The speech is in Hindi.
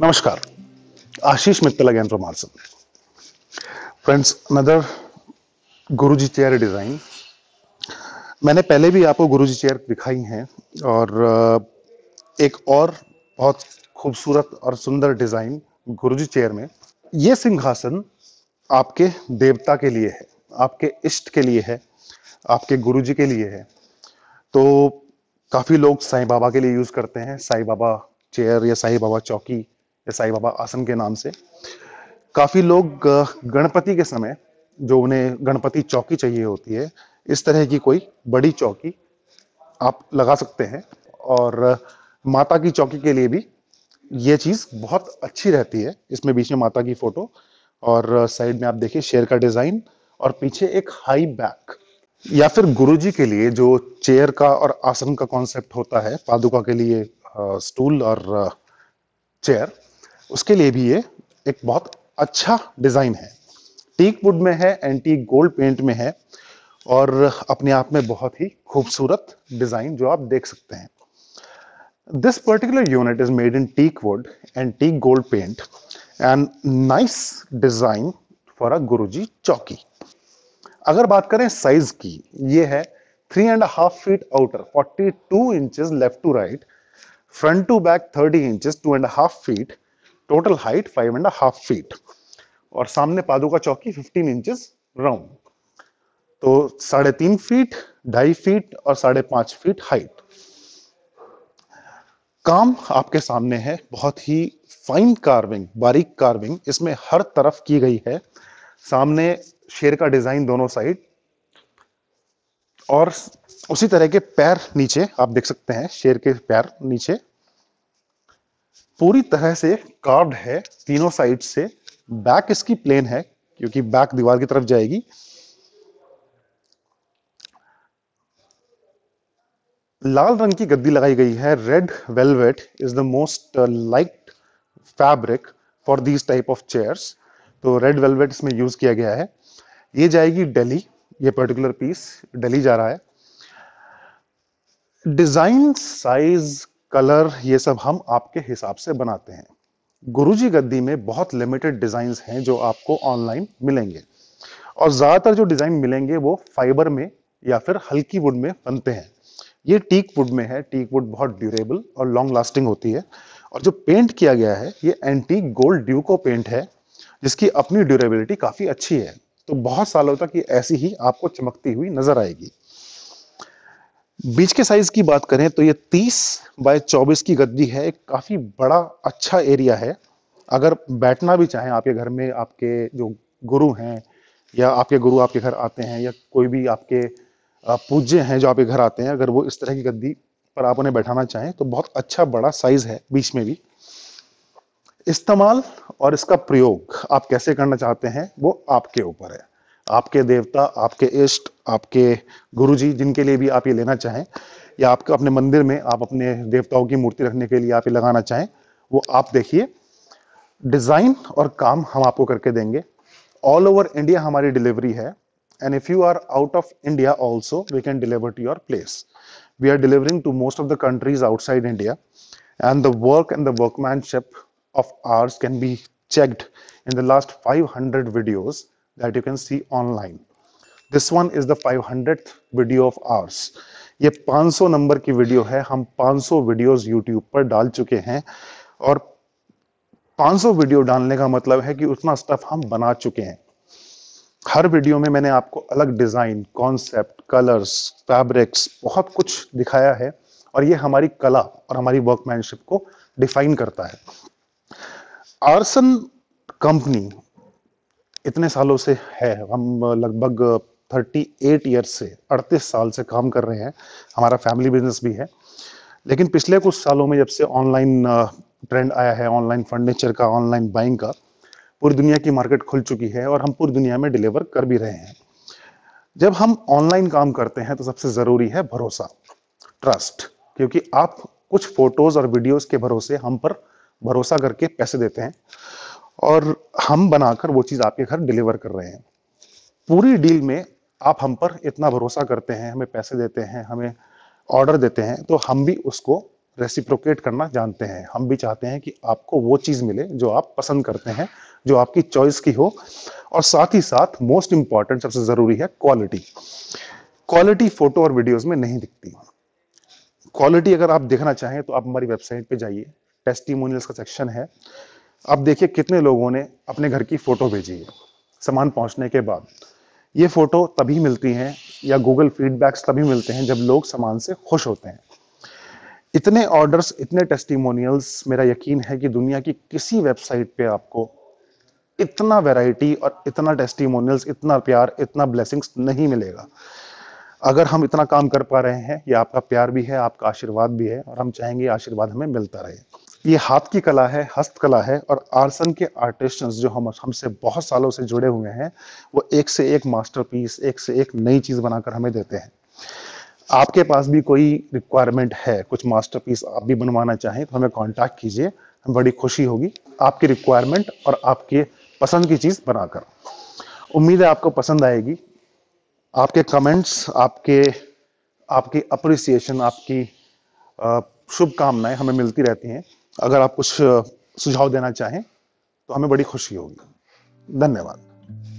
नमस्कार Ashish Mittal again from Arson. Friends, another Guruji chair design मैंने पहले भी आपको गुरुजी चेयर दिखाई हैं और एक और बहुत खूबसूरत और सुंदर डिजाइन गुरुजी चेयर में ये सिंहासन आपके देवता के लिए है आपके इष्ट के लिए है आपके गुरुजी के लिए है तो काफ़ी लोग साईं बाबा के लिए यूज़ करते हैं साईं बाबा चेयर या साईं बाबा चौकी साई बाबा आसन के नाम से काफ़ी लोग गणपति के समय जो उन्हें गणपति चौकी चाहिए होती है इस तरह की कोई बड़ी चौकी आप लगा सकते हैं और माता की चौकी के लिए भी ये चीज़ बहुत अच्छी रहती है इसमें बीच में माता की फ़ोटो और साइड में आप देखिए शेर का डिज़ाइन और पीछे एक हाई बैक या फिर गुरुजी के लिए जो चेयर का और आसन का कॉन्सेप्ट होता है पादुका के लिए स्टूल और चेयर उसके लिए भी ये एक बहुत अच्छा डिज़ाइन है टीक वुड में है एंटीक गोल्ड पेंट में है और अपने आप में बहुत ही खूबसूरत डिज़ाइन जो आप देख सकते हैं this particular unit is made in teak wood and gold paint and nice design for a Guru ji चौकी अगर बात करें साइज की ये है three and half feet outer 42 two inches left to right front to back 30 inches two and half feet total height five and half feet और सामने पादुका चौकी फिफ्टीन इंच राउंड तो साढ़े तीन फीट ढाई फीट और साढ़े पांच फीट हाइट काम आपके सामने है बहुत ही फाइन कार्विंग बारीक कार्विंग इसमें हर तरफ की गई है सामने शेर का डिजाइन दोनों साइड और उसी तरह के पैर नीचे आप देख सकते हैं शेर के पैर नीचे पूरी तरह से कार्ड है तीनों साइड से बैक इसकी प्लेन है क्योंकि बैक दीवार की तरफ जाएगी लाल रंग की गद्दी लगाई गई है red velvet is the most light fabric for these type of chairs तो रेड वेलवेट इसमें यूज किया गया है ये जाएगी डेली ये पर्टिकुलर पीस डेली जा रहा है डिजाइन साइज कलर ये सब हम आपके हिसाब से बनाते हैं गुरुजी गद्दी में बहुत लिमिटेड डिजाइन हैं जो आपको ऑनलाइन मिलेंगे और ज़्यादातर जो डिज़ाइन मिलेंगे वो फाइबर में या फिर हल्की वुड में बनते हैं ये टीक वुड में है टीक वुड बहुत ड्यूरेबल और लॉन्ग लास्टिंग होती है और जो पेंट किया गया है ये एंटीक गोल्ड ड्यूको पेंट है जिसकी अपनी ड्यूरेबिलिटी काफ़ी अच्छी है तो बहुत सालों तक ये ऐसी ही आपको चमकती हुई नजर आएगी बीच के साइज की बात करें तो ये 30 बाय 24 की गद्दी है एक काफ़ी बड़ा अच्छा एरिया है अगर बैठना भी चाहें आपके घर में आपके जो गुरु हैं या आपके गुरु आपके घर आते हैं या कोई भी आपके पूज्य हैं जो आपके घर आते हैं अगर वो इस तरह की गद्दी पर आप उन्हें बैठाना चाहें तो बहुत अच्छा बड़ा साइज है बीच में भी इस्तेमाल और इसका प्रयोग आप कैसे करना चाहते हैं वो आपके ऊपर है आपके देवता आपके इष्ट आपके गुरु जी जिनके लिए भी आप ये लेना चाहें या आपका अपने मंदिर में आप अपने देवताओं की मूर्ति रखने के लिए आप ये लगाना चाहें वो आप देखिए डिज़ाइन और काम हम आपको करके देंगे ऑल ओवर इंडिया हमारी डिलीवरी है and if you are out of India also we can deliver to your place we are delivering to most of the countries outside India and the work and the workmanship of ours can be checked in the last five hundred videos that you can see online this one is the hundred video of ours ये 500 नंबर की वीडियो है हम 500 वीडियोस यूट्यूब पर डाल चुके हैं और 500 वीडियो डालने का मतलब है कि उतना स्टफ हम बना चुके हैं हर वीडियो में मैंने आपको अलग डिज़ाइन कॉन्सेप्ट कलर्स फैब्रिक्स बहुत कुछ दिखाया है और ये हमारी कला और हमारी वर्कमैनशिप को डिफाइन करता है आर्सन कंपनी इतने सालों से है हम लगभग थर्टी एट ईयर से अड़तीस साल से काम कर रहे हैं हमारा फैमिली बिजनेस भी है लेकिन पिछले कुछ सालों में जब से ऑनलाइन ट्रेंड आया है ऑनलाइन फर्नीचर का ऑनलाइन बाइंग का पूरी दुनिया की मार्केट खुल चुकी है और हम पूरी दुनिया में डिलीवर कर भी रहे हैं जब हम ऑनलाइन काम करते हैं तो सबसे ज़रूरी है भरोसा ट्रस्ट क्योंकि आप कुछ फोटोज़ और वीडियोस के भरोसे हम पर भरोसा करके पैसे देते हैं और हम बनाकर वो चीज़ आपके घर डिलीवर कर रहे हैं पूरी डील में आप हम पर इतना भरोसा करते हैं हमें पैसे देते हैं हमें ऑर्डर देते हैं तो हम भी उसको रेसिप्रोकेट करना जानते हैं हम भी चाहते हैं कि आपको वो चीज़ मिले जो आप पसंद करते हैं जो आपकी चॉइस की हो और साथ ही साथ मोस्ट इम्पॉर्टेंट सबसे ज़रूरी है क्वालिटी क्वालिटी फ़ोटो और वीडियोस में नहीं दिखती क्वालिटी अगर आप देखना चाहें तो आप हमारी वेबसाइट पे जाइए टेस्टिमोनियल्स का सेक्शन है आप देखिए कितने लोगों ने अपने घर की फ़ोटो भेजी है सामान पहुंचने के बाद ये फ़ोटो तभी मिलती हैं या गूगल फीडबैक्स तभी मिलते हैं जब लोग सामान से खुश होते हैं इतने ऑर्डर्स इतने टेस्टिमोनियल्स मेरा यकीन है कि दुनिया की किसी वेबसाइट पे आपको इतना वैरायटी और इतना टेस्टिमोनियल्स इतना प्यार इतना ब्लेसिंग्स नहीं मिलेगा अगर हम इतना काम कर पा रहे हैं ये आपका प्यार भी है आपका आशीर्वाद भी है और हम चाहेंगे आशीर्वाद हमें मिलता रहे ये हाथ की कला है हस्तकला है और आर्सन के आर्टिस्ट जो हम हमसे बहुत सालों से जुड़े हुए हैं वो एक से एक मास्टरपीस एक से एक नई चीज़ बनाकर हमें देते हैं आपके पास भी कोई रिक्वायरमेंट है कुछ मास्टरपीस आप भी बनवाना चाहें तो हमें कांटेक्ट कीजिए हम बड़ी खुशी होगी आपकी रिक्वायरमेंट और आपके पसंद की चीज़ बनाकर उम्मीद है आपको पसंद आएगी आपके कमेंट्स आपके आपकी अप्रिसिएशन आपकी शुभकामनाएं हमें मिलती रहती हैं अगर आप कुछ सुझाव देना चाहें तो हमें बड़ी खुशी होगी धन्यवाद